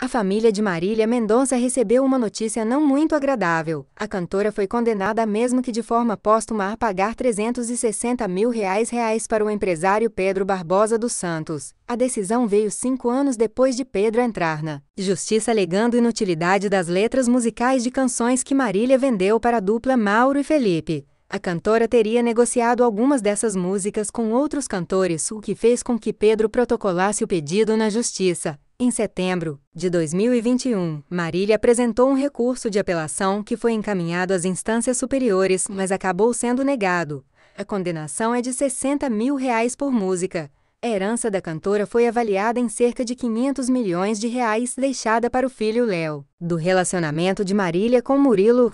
A família de Marília Mendonça recebeu uma notícia não muito agradável. A cantora foi condenada, mesmo que de forma póstuma, a pagar 360 mil reais, reais para o empresário Pedro Barbosa dos Santos. A decisão veio cinco anos depois de Pedro entrar na justiça alegando inutilidade das letras musicais de canções que Marília vendeu para a dupla Mauro e Felipe. A cantora teria negociado algumas dessas músicas com outros cantores, o que fez com que Pedro protocolasse o pedido na justiça. Em setembro de 2021, Marília apresentou um recurso de apelação que foi encaminhado às instâncias superiores, mas acabou sendo negado. A condenação é de 60 mil reais por música. A herança da cantora foi avaliada em cerca de 500 milhões de reais deixada para o filho Léo. Do relacionamento de Marília com Murilo,